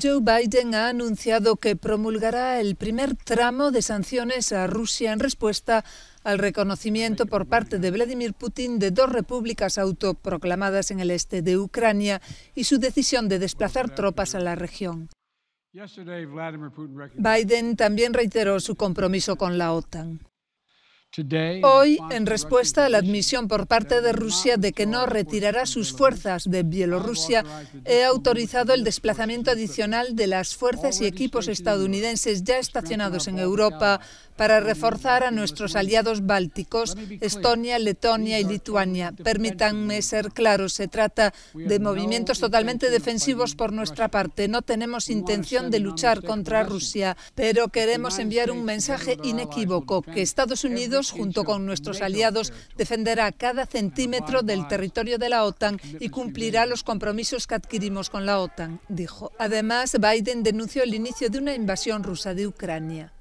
Joe Biden ha anunciado que promulgará el primer tramo de sanciones a Rusia en respuesta al reconocimiento por parte de Vladimir Putin de dos repúblicas autoproclamadas en el este de Ucrania y su decisión de desplazar tropas a la región. Biden también reiteró su compromiso con la OTAN. Hoy, en respuesta a la admisión por parte de Rusia de que no retirará sus fuerzas de Bielorrusia, he autorizado el desplazamiento adicional de las fuerzas y equipos estadounidenses ya estacionados en Europa para reforzar a nuestros aliados bálticos, Estonia, Letonia y Lituania. Permítanme ser claro, se trata de movimientos totalmente defensivos por nuestra parte. No tenemos intención de luchar contra Rusia, pero queremos enviar un mensaje inequívoco, que Estados Unidos junto con nuestros aliados, defenderá cada centímetro del territorio de la OTAN y cumplirá los compromisos que adquirimos con la OTAN, dijo. Además, Biden denunció el inicio de una invasión rusa de Ucrania.